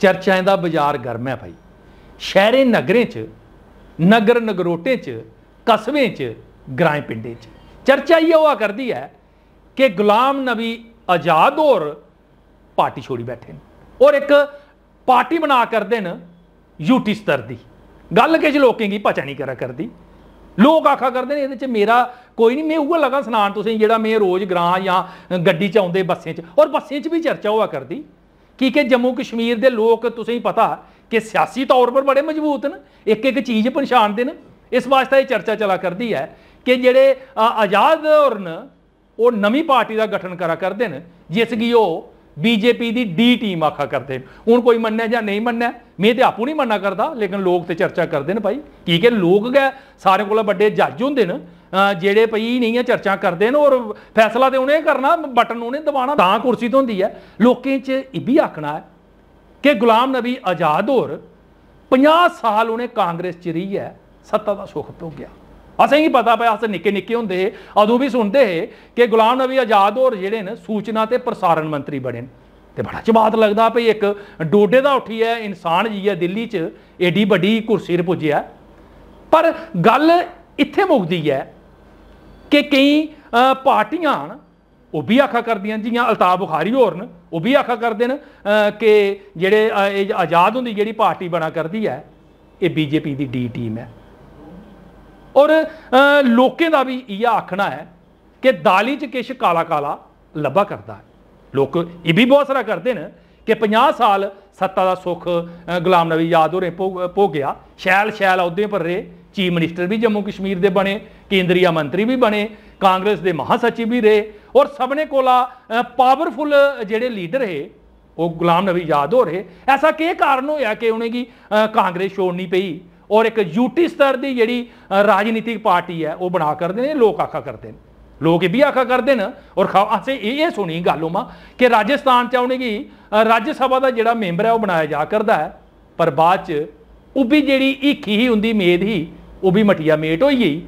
ਚਰਚਾਂ ਦਾ ਬਾਜ਼ਾਰ ਗਰਮ ਹੈ ਭਾਈ ਸ਼ਹਿਰੇ ਨਗਰੇ 'ਚ ਨਗਰ ਨਗਰੋਟੇ 'ਚ ਕਸਬੇ 'ਚ ਗ੍ਰਾਂਏ ਪਿੰਡੇ 'ਚ ਚਰਚਾ ਇਹ ਹੋਆ ਕਰਦੀ ਹੈ ਕਿ ਗੁਲਾਮ ਨਬੀ ਆਜ਼ਾਦ ਹੋਰ ਪਾਰਟੀ ਛੋੜੀ ਬੈਠੇ ਨੇ ਔਰ ਇੱਕ ਪਾਰਟੀ ਬਣਾ ਕਰਦੇ ਨੇ ਯੂਟੀ ਸਤਰ ਦੀ ਗੱਲ ਲੋਕਾਂ ਦੀ ਪਛਾਣ ਨਹੀਂ ਕਰਾ ਕਰਦੀ ਲੋਕ ਆਖਾ ਕਰਦੇ ਨੇ ਇਹਦੇ ਚ ਮੇਰਾ ਕੋਈ ਨਹੀਂ ਮੈਂ ਉਹ ਲਗਾ ਸੁਣਾਣ ਤੁਸੀਂ ਜਿਹੜਾ ਮੈਂ ਰੋਜ਼ ਗ੍ਰਾਂ ਜਾਂ ਗੱਡੀ ਚ ਆਉਂਦੇ ਬੱਸੇ ਚ ਔਰ ਬੱਸੇ ਚ ਵੀ ਚਰਚਾ ਹੋਆ ਕਰਦੀ ਕੀ ਕਿ ਜੰਮੂ ਕਸ਼ਮੀਰ ਦੇ ਲੋਕ ਤੁਸੀਂ ਪਤਾ ਕਿ ਸਿਆਸੀ ਤੌਰ 'ਤੇ ਬੜੇ ਮਜ਼ਬੂਤ ਨੇ ਇੱਕ ਇੱਕ ਚੀਜ਼ ਪਛਾਣਦੇ ਨੇ ਇਸ ਵਾਸਤੇ ਇਹ ਚਰਚਾ ਚਲਾ ਕਰਦੀ ਹੈ ਕਿ ਜਿਹੜੇ ਆਜ਼ਾਦ ਹੋਰ ਨੇ ਉਹ ਨਵੀਂ ਪਾਰਟੀ ਦਾ ਗਠਨ ਕਰਾ ਕਰਦੇ ਨੇ ਜਿਸ ਕੀ ਉਹ ਬੀਜੇਪੀ ਦੀ ਡੀ ਟੀਮ ਆਖਾ ਕਰਦੇ ਹੁਣ ਕੋਈ ਮੰਨਿਆ ਜਾਂ ਨਹੀਂ ਮੰਨਿਆ ਮੈਂ ਤੇ ਆਪੂ ਨਹੀਂ ਮੰਨਣਾ ਕਰਦਾ ਲੇਕਿਨ ਲੋਕ ਤੇ ਚਰਚਾ ਕਰਦੇ ਨੇ ਭਾਈ ਕੀ ਕਿ ਲੋਕ ਗਏ ਸਾਰੇ ਕੋਲ ਵੱਡੇ ਜੱਜ ਹੁੰਦੇ ਨੇ ਜਿਹੜੇ ਪਈ ਨਹੀਂ ਆ ਚਰਚਾ ਕਰਦੇ ਨੇ ਔਰ ਫੈਸਲਾ ਤੇ ਉਹਨੇ ਕਰਨਾ ਬਟਨ ਉਹਨੇ ਦਬਾਣਾ ਤਾਂ ਕੁਰਸੀ ਤੋਂ ਹੁੰਦੀ ਹੈ ਲੋਕਾਂ 'ਚ ਇਹ ਵੀ ਆਖਣਾ ਹੈ ਕਿ ਗੁਲਾਮ ਨਬੀ ਆਜ਼ਾਦ ਹੋਰ 50 ਸਾਲ ਉਹਨੇ ਕਾਂਗਰਸ 'ਚ ਰਹੀ ਹੈ ਸੱਤਾ ਦਾ ਸੁਖ ਸੁੱਖ ਗਿਆ ਅਸਾਂ ਹੀ ਪਤਾ ਪਿਆ ਅਸਾਂ ਨਿੱਕੇ ਨਿੱਕੇ ਹੁੰਦੇ ਅਦੋਂ ਵੀ ਸੁਣਦੇ ਹੈ ਕਿ ਗੁਲਾਮ ਨਬੀ ਆਜ਼ਾਦ ਹੋਰ ਜਿਹੜੇ ਨੇ ਸੂਚਨਾ ਤੇ ਪ੍ਰਸਾਰਣ ਮੰਤਰੀ ਬਣੇ ਨੇ ਤੇ ਬੜਾ ਚਬਾਤ ਲੱਗਦਾ ਭਈ ਇੱਕ ਡੋਡੇ ਦਾ ਉੱਠੀ ਹੈ ਇਨਸਾਨ ਜੀ ਹੈ ਦਿੱਲੀ 'ਚ ਏਡੀ ਵੱਡੀ ਕੁਰਸੀ 'ਤੇ ਪੁੱਜਿਆ ਪਰ ਗੱਲ ਇੱਥੇ ਮੁੱਕਦੀ ਹੈ ਕਿ ਕਈ ਪਾਰਟੀਆਂ ਉਹ ਵੀ ਆਖਾ ਕਰਦੀਆਂ ਜੀਆਂ ਅਲਤਾਬ ਬੁਖਾਰੀ ਹੋਰ ਨੇ ਉਹ ਵੀ ਆਖਾ ਕਰਦੇ ਨੇ ਕਿ ਜਿਹੜੇ ਇਹ ਆਜ਼ਾਦ ਹੁੰਦੀ ਜਿਹੜੀ ਪਾਰਟੀ ਬਣਾ ਕਰਦੀ ਹੈ ਇਹ ਬੀਜੇਪੀ ਦੀ ਡੀ ਟੀਮ ਹੈ ਔਰ ਲੋਕਾਂ ਦਾ ਵੀ ਇਹ ਆਖਣਾ ਹੈ ਕਿ ਦਾਲੀ 'ਚ ਕਿਸ਼ ਕਾਲਾ ਕਾਲਾ ਲੱਭਾ ਕਰਦਾ ਲੋਕ ਇਹ ਵੀ ਬਹੁਤ ਸਾਰਾ ਕਰਦੇ ਨੇ ਕਿ 50 ਸਾਲ ਸੱਤਾ ਦਾ ਸੁੱਖ ਗੁਲਾਮ ਨਵੀ ਯਾਦ ਹੋ ਪੋ ਭੋਗਿਆ ਸ਼ੈਲ ਸ਼ੈਲ ਅਹੁਦੇ ਪਰ ਰਹੇ ਚੀਫ ਮਿਨਿਸਟਰ ਵੀ ਜੰਮੂ ਕਸ਼ਮੀਰ ਦੇ ਬਣੇ ਕੇਂਦਰੀ ਮੰਤਰੀ ਵੀ ਬਣੇ ਕਾਂਗਰਸ ਦੇ ਮਹਾਸਚਿਵ ਵੀ ਰਹੇ ਔਰ ਸਭਨੇ ਕੋਲਾ ਪਾਵਰਫੁਲ ਜਿਹੜੇ ਲੀਡਰ ਹੈ ਉਹ ਗੁਲਾਮ ਨਬੀ ਯਾਦ ਹੋ ਰਹੇ ਐਸਾ ਕੀ ਕਾਰਨ ਹੋਇਆ ਕਿ ਉਹਨੇ ਕੀ ਕਾਂਗਰਸ ਛੋੜਨੀ ਪਈ ਔਰ ਇੱਕ ਯੂਟੀ ਸਤਰ ਦੀ ਜਿਹੜੀ ਰਾਜਨੀਤਿਕ ਪਾਰਟੀ ਹੈ ਉਹ ਬਣਾ ਕਰਦੇ ਨੇ ਲੋਕ ਆਖਾ ਕਰਦੇ ਨੇ ਲੋਕ ਇਹ ਵੀ ਆਖਾ ਕਰਦੇ ਨੇ ਔਰ ਅਸੀਂ ਇਹ ਇਹ ਸੁਣੀ ਗੱਲੋਂ ਮਾ ਕਿ ਰਾਜਸਥਾਨ ਚ ਆਉਣੇ ਕੀ ਰਾਜ ਸਭਾ ਦਾ ਜਿਹੜਾ ਮੈਂਬਰ ਹੈ ਉਹ ਬਣਾਇਆ ਜਾ ਕਰਦਾ ਹੈ ਪਰ ਬਾਅਦ ਚ ਉਹ ਵੀ ਜਿਹੜੀ ਇੱਕ ਹੀ ਹੁੰਦੀ ਮੇਦ ਹੀ ਉਹ ਵੀ ਮਟੀਆ ਮੇਟ ਹੋਈ ਗਈ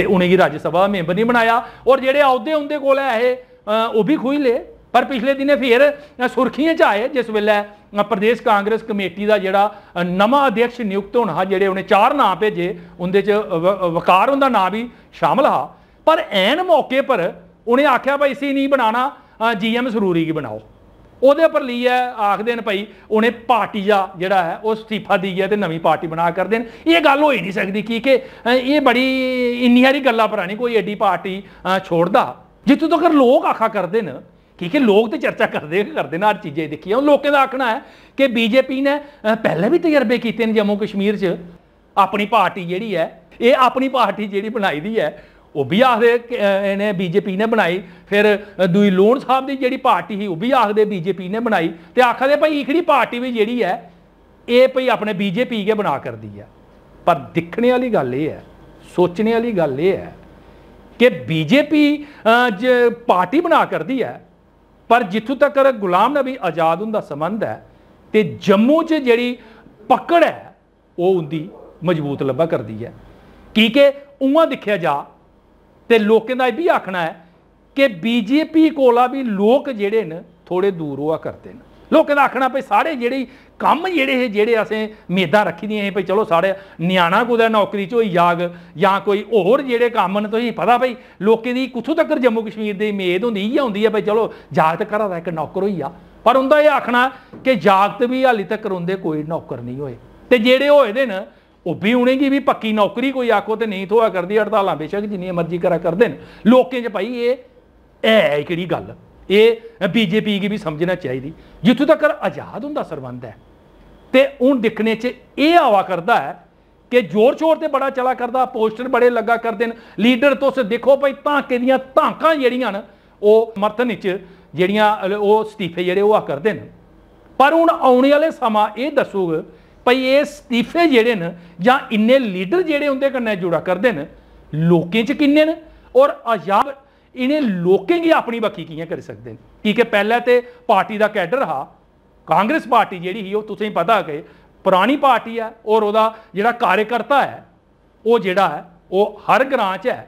ਤੇ ਉਹਨੇ ਰਾਜ ਸਭਾ ਮੈਂਬਰ ਨਹੀਂ ਬਣਾਇਆ ਔਰ ਜਿਹੜੇ ਆਉਦੇ ਹੁੰਦੇ ਕੋਲ ਹੈ ਇਹ ਉਹ ਵੀ ਖੁਈ ਲੇ ਪਰ ਪਿਛਲੇ ਦਿਨੇ ਫਿਰ ਸੁਰਖੀਆਂ ਚ ਆਏ ਜਿਸ ਵੇਲੇ ਪ੍ਰਦੇਸ਼ ਕਾਂਗਰਸ ਕਮੇਟੀ ਦਾ ਜਿਹੜਾ ਨਵਾਂ ਅਧਿਕਸ਼ ਨਿਯੁਕਤ ਹੋਣਾ ਜਿਹੜੇ ਉਹਨੇ ਚਾਰ ਨਾਂ ਭੇਜੇ ਉਹਦੇ ਚ ਵਕਾਰ ਹੁੰਦਾ ਨਾਂ ਵੀ ਸ਼ਾਮਲ ਹਾ ਪਰ ਐਨ ਮੌਕੇ ਪਰ ਉਹਨੇ ਆਖਿਆ ਭਾਈ ਸੀ ਨਹੀਂ ਬਣਾਣਾ ਜੀਐਮ ਸਰੂਰੀ ਕੀ ਬਣਾਓ ਉਹਦੇ ਉੱਪਰ ਲਈ ਹੈ ਆਖਦੇ ਨੇ ਭਾਈ ਉਹਨੇ ਪਾਰਟੀਆ ਜਿਹੜਾ ਹੈ ਉਹ ਅਸਤੀਫਾ ਦੀ ਗਿਆ ਤੇ ਨਵੀਂ ਪਾਰਟੀ ਬਣਾ ਕਰ ਦੇਣ ਇਹ ਗੱਲ ਹੋ ਹੀ ਨਹੀਂ ਸਕਦੀ ਕਿ ਕਿ ਇਹ ਬੜੀ ਇੰਨੀ ਹਰੀ ਗੱਲਾਂ ਨਹੀਂ ਕੋਈ ਐਡੀ ਪਾਰਟੀ ਛੋੜਦਾ ਜਿੱਥੋਂ ਤੱਕ ਲੋਕ ਆਖਾ ਕਰਦੇ ਨੇ ਕਿ ਕਿ ਲੋਕ ਤੇ ਚਰਚਾ ਕਰਦੇ ਕਰਦੇ ਨੇ ਚੀਜ਼ੇ ਚੀਜ਼ਾਂ ਦੇਖੀਆਂ ਉਹ ਲੋਕਾਂ ਦਾ ਆਖਣਾ ਹੈ ਕਿ ਬੀਜੇਪੀ ਨੇ ਪਹਿਲਾਂ ਵੀ ਤਜਰਬੇ ਕੀਤੇ ਨੇ ਜੰਮੂ ਕਸ਼ਮੀਰ 'ਚ ਆਪਣੀ ਪਾਰਟੀ ਜਿਹੜੀ ਹੈ ਇਹ ਆਪਣੀ ਪਾਰਟੀ ਜਿਹੜੀ ਬਣਾਈ ਦੀ ਹੈ ਉਹ ਵੀ ਆਖਦੇ ਇਹਨੇ ਬੀਜੇਪੀ ਨੇ ਬਣਾਈ ਫਿਰ ਦੂਈ ਲੋਨ ਸਾਹਿਬ ਦੀ ਜਿਹੜੀ ਪਾਰਟੀ ਸੀ ਉਹ ਵੀ ਆਖਦੇ ਬੀਜੇਪੀ ਨੇ ਬਣਾਈ ਤੇ ਆਖਦੇ ਭਾਈ ਇਖੜੀ ਪਾਰਟੀ ਵੀ ਜਿਹੜੀ ਹੈ ਇਹ ਭਾਈ ਆਪਣੇ ਬੀਜੇਪੀ ਕੇ ਬਣਾ ਕਰਦੀ ਹੈ ਪਰ ਦਿਖਣੇ ਵਾਲੀ ਗੱਲ ਇਹ ਹੈ ਸੋਚਣੇ ਵਾਲੀ ਗੱਲ ਇਹ ਹੈ ਕਿ ਬੀਜੇਪੀ ਪਾਰਟੀ ਬਣਾ ਕਰਦੀ ਹੈ ਪਰ ਜਿੱਥੋਂ ਤੱਕ ਗੁਲਾਮ ਨਬੀ ਆਜ਼ਾਦ ਹੁੰਦਾ ਸੰਬੰਧ ਹੈ ਤੇ ਜੰਮੂ 'ਚ ਜਿਹੜੀ ਪਕੜ ਹੈ ਉਹ ਹੁੰਦੀ ਮਜ਼ਬੂਤ ਲੱਭਾ ਕਰਦੀ ਹੈ ਕੀ ਕਿ ਉਹਾਂ ਦਿਖਿਆ ਜਾ ਤੇ ਲੋਕਾਂ ਦਾ ਇਹ ਵੀ ਆਖਣਾ ਹੈ ਕਿ ਬੀਜੇਪੀ ਕੋਲਾ ਵੀ ਲੋਕ ਜਿਹੜੇ ਨੇ ਥੋੜੇ ਦੂਰ ਹੋਆ ਕਰਦੇ ਨੇ ਲੋਕ ਇਹਦਾ ਆਖਣਾ ਪਈ ਸਾਰੇ ਜਿਹੜੇ ਕੰਮ ਜਿਹੜੇ ਇਹ ਜਿਹੜੇ ਅਸੀਂ ਮੇਦਾ ਰੱਖੀ ਦੀਆਂ ਇਹ ਪਈ ਚਲੋ ਸਾਰੇ ਨਿਆਣਾ ਕੋਦਾ ਨੌਕਰੀ ਚ ਹੋਈ ਜਾਗ ਜਾਂ ਕੋਈ ਹੋਰ ਜਿਹੜੇ ਕੰਮ ਨੇ ਤੁਸੀਂ ਪਤਾ ਪਈ ਲੋਕਾਂ ਦੀ ਕੁਥੋਂ ਤੱਕ ਜੰਮੂ ਕਸ਼ਮੀਰ ਦੀ ਮੇਦ ਹੁੰਦੀ ਹੀ ਹੁੰਦੀ ਹੈ ਪਈ ਚਲੋ ਜਾਗਤ ਕਰਾ ਦਾ ਇੱਕ ਨੌਕਰ ਹੋਈ ਆ ਪਰ ਹੁੰਦਾ ਇਹ ਆਖਣਾ ਕਿ ਜਾਗਤ ਵੀ ਹਾਲੀ ਤੱਕ ਰੋਂਦੇ ਕੋਈ ਨੌਕਰ ਨਹੀਂ ਹੋਏ ਤੇ ਜਿਹੜੇ ਹੋਏ ਦੇ ਨਾ ਉੱਭੀ ਹੋਣੇਗੀ ਵੀ ਪੱਕੀ ਨੌਕਰੀ ਕੋਈ ਆਖੋ ਤੇ ਨਹੀਂ ਥੋਆ ਕਰਦੀ ਹੜਤਾਲਾਂ ਬੇਸ਼ੱਕ ਜਿੰਨੀ ਮਰਜ਼ੀ ਕਰਾ ਕਰਦੇ ਨੇ ਲੋਕਾਂ 'ਚ ਭਾਈ ਇਹ ਐ ਕਿਹੜੀ ਗੱਲ ਇਹ ਬੀਜੇਪੀ ਕੀ ਵੀ ਸਮਝਣਾ ਚਾਹੀਦੀ ਜਿੱਥੋਂ ਤੱਕ ਆਜ਼ਾਦ ਹੁੰਦਾ ਸਰਬੰਧ ਹੈ ਤੇ ਹੁਣ ਦਿਖਣੇ 'ਚ ਇਹ ਆਵਾ ਕਰਦਾ ਹੈ ਕਿ ਜ਼ੋਰ ਸ਼ੋਰ ਤੇ ਬੜਾ ਚਲਾ ਕਰਦਾ ਪੋਸਟਰ ਬੜੇ ਲੱਗਾ ਕਰਦੇ ਨੇ ਲੀਡਰ ਤੋਂ ਸੇ ਦੇਖੋ ਭਾਈ ਧਾਂਕੇ ਦੀਆਂ ਧਾਂਕਾਂ ਜਿਹੜੀਆਂ ਨੇ ਉਹ ਮਰਤਨ ਵਿੱਚ ਜਿਹੜੀਆਂ ਉਹ ਸਤੀਫੇ ਜਿਹੜੇ ਉਹ ਆ ਕਰਦੇ ਨੇ ਪਰ ਹੁਣ ਆਉਣ ਵਾਲੇ ਸਮਾਂ ਇਹ ਦੱਸੂਗਾ ਭਈ ਇਹ ਸਤੀਫੇ ਜਿਹੜੇ ਨੇ ਜਾਂ ਇੰਨੇ ਲੀਡਰ ਜਿਹੜੇ ਹੁੰਦੇ ਕੰਨੇ ਜੁੜਾ ਕਰਦੇ ਨੇ ਲੋਕਾਂ 'ਚ ਕਿੰਨੇ ਨੇ ਔਰ ਆਜ਼ਾਦ ਇਹਨੇ ਲੋਕਾਂ ਦੀ ਆਪਣੀ ਬਾਕੀ ਕੀਆਂ ਕਰ ਸਕਦੇ ਨੇ ਕੀ ਕਿ ਪਹਿਲਾਂ ਤੇ ਪਾਰਟੀ ਦਾ ਕੈਡਰ ਹਾ ਕਾਂਗਰਸ ਪਾਰਟੀ ਜਿਹੜੀ ਹੀ ਉਹ ਤੁਸੀਂ ਪਤਾ ਕਿ ਪੁਰਾਣੀ ਪਾਰਟੀ ਆ ਔਰ ਉਹਦਾ ਜਿਹੜਾ ਕਾਰਜਕਰਤਾ ਹੈ ਉਹ ਜਿਹੜਾ ਹੈ ਉਹ ਹਰ ਗ੍ਰਾਂ 'ਚ ਹੈ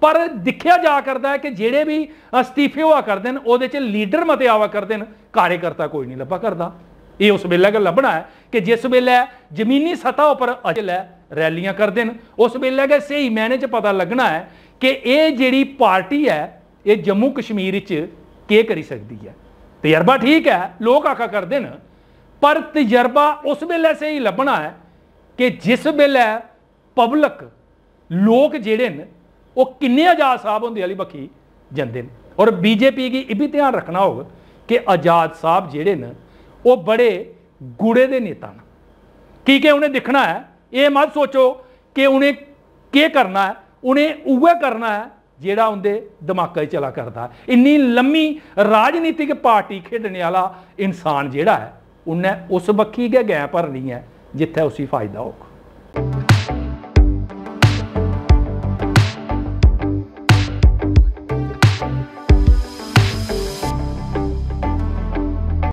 ਪਰ ਦਿਖਿਆ ਜਾ ਕਰਦਾ ਹੈ ਕਿ ਜਿਹੜੇ ਵੀ ਅਸਤੀਫੇ ਹੋਆ ਕਰਦੇ ਨੇ ਉਹਦੇ 'ਚ ਲੀਡਰ ਮਤੇ ਆਵਾ ਕਰਦੇ ਨੇ ਕਾਰਜਕਰਤਾ ਕੋਈ ਨਹੀਂ ਲੱਭਾ ਕਰਦਾ ਇਹ ਉਸ ਵੇਲੇ ਗੱਲ ਲੱਭਣਾ ਹੈ ਕਿ ਜਿਸ ਵੇਲੇ ਜ਼ਮੀਨੀ ਸਤਾ ਉੱਪਰ ਅਚਲ ਹੈ ਰੈਲੀਆਂ ਕਰਦੇ ਨੇ ਉਸ ਵੇਲੇ ਕਿ ਸਹੀ ਮੈਨੇ ਚ ਪਤਾ ਲੱਗਣਾ ਹੈ ਕਿ ਇਹ ਜਿਹੜੀ ਪਾਰਟੀ ਹੈ ਇਹ ਜੰਮੂ ਕਸ਼ਮੀਰ ਵਿੱਚ ਕੀ ਕਰੀ ਸਕਦੀ ਹੈ ਤਜਰਬਾ ਠੀਕ ਹੈ ਲੋਕ ਆਖਾ ਕਰਦੇ ਨੇ ਪਰ ਤਜਰਬਾ ਉਸ ਵੇਲੇ ਸਹੀ ਲੱਭਣਾ ਹੈ ਕਿ ਜਿਸ ਵੇਲੇ ਪਬਲਿਕ ਲੋਕ ਜਿਹੜੇ ਨੇ ਉਹ ਕਿੰਨੇ ਆਜ਼ਾਦ ਸਾਹਿਬ ਹੁੰਦੇ ਵਾਲੀ ਬੱਕੀ ਜਾਂਦੇ ਨੇ ਔਰ ਬੀਜੇਪੀ ਕੀ ਇਹ ਵੀ ਧਿਆਨ ਰੱਖਣਾ ਹੋਗਾ ਕਿ ਆਜ਼ਾਦ ਸਾਹਿਬ ਜਿਹੜੇ ਨੇ ਉਹ ਬੜੇ ਗੂੜੇ ਦੇ ਨੇਤਾ ਨੇ ਕੀ ਕਿ ਉਹਨੇ ਦਿਖਣਾ ਹੈ ਇਹ ਮਤ ਸੋਚੋ ਕਿ ਉਹਨੇ ਕੀ ਕਰਨਾ ਹੈ ਉਹਨੇ ਉਹ ਕਰਨਾ ਹੈ ਜਿਹੜਾ ਉਹਦੇ ਦਿਮਾਗਾ 'ਚ ਚਲਾ ਕਰਦਾ ਇੰਨੀ ਲੰਮੀ ਰਾਜਨੀਤਿਕ ਪਾਰਟੀ ਖੇਡਣ ਵਾਲਾ ਇਨਸਾਨ ਜਿਹੜਾ ਹੈ ਉਹਨੇ ਉਸ ਬੱਖੀ ਕੇ ਗੈਂ ਭਰਨੀ ਹੈ ਜਿੱਥੇ ਉਸੇ ਫਾਇਦਾ ਹੋਊਗਾ